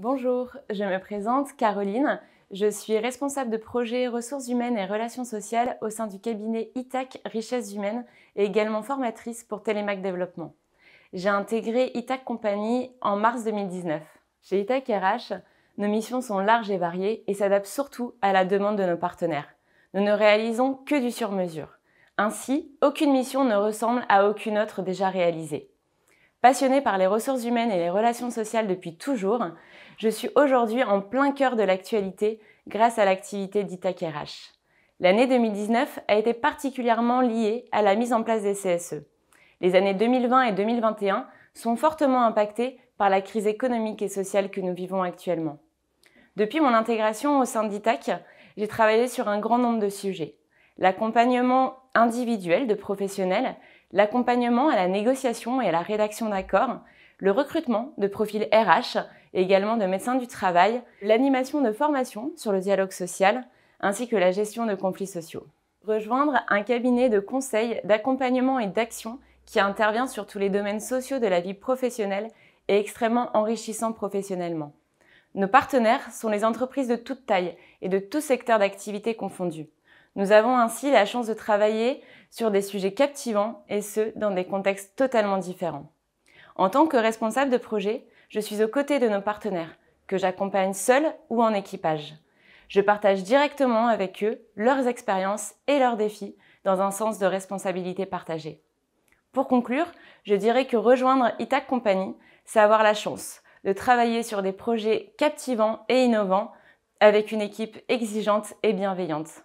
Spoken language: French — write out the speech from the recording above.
Bonjour, je me présente Caroline. Je suis responsable de projet ressources humaines et relations sociales au sein du cabinet ITAC Richesses humaines et également formatrice pour Télémac Développement. J'ai intégré ITAC Company en mars 2019. Chez ITAC RH, nos missions sont larges et variées et s'adaptent surtout à la demande de nos partenaires. Nous ne réalisons que du sur-mesure. Ainsi, aucune mission ne ressemble à aucune autre déjà réalisée. Passionnée par les ressources humaines et les relations sociales depuis toujours, je suis aujourd'hui en plein cœur de l'actualité grâce à l'activité d'Itac RH. L'année 2019 a été particulièrement liée à la mise en place des CSE. Les années 2020 et 2021 sont fortement impactées par la crise économique et sociale que nous vivons actuellement. Depuis mon intégration au sein d'ITAC, j'ai travaillé sur un grand nombre de sujets. L'accompagnement individuel de professionnels, l'accompagnement à la négociation et à la rédaction d'accords, le recrutement de profils RH et également de médecins du travail, l'animation de formations sur le dialogue social, ainsi que la gestion de conflits sociaux. Rejoindre un cabinet de conseil, d'accompagnement et d'action qui intervient sur tous les domaines sociaux de la vie professionnelle est extrêmement enrichissant professionnellement. Nos partenaires sont les entreprises de toute taille et de tous secteurs d'activité confondus. Nous avons ainsi la chance de travailler sur des sujets captivants et ce, dans des contextes totalement différents. En tant que responsable de projet, je suis aux côtés de nos partenaires, que j'accompagne seul ou en équipage. Je partage directement avec eux leurs expériences et leurs défis dans un sens de responsabilité partagée. Pour conclure, je dirais que rejoindre Itac Company, c'est avoir la chance de travailler sur des projets captivants et innovants avec une équipe exigeante et bienveillante.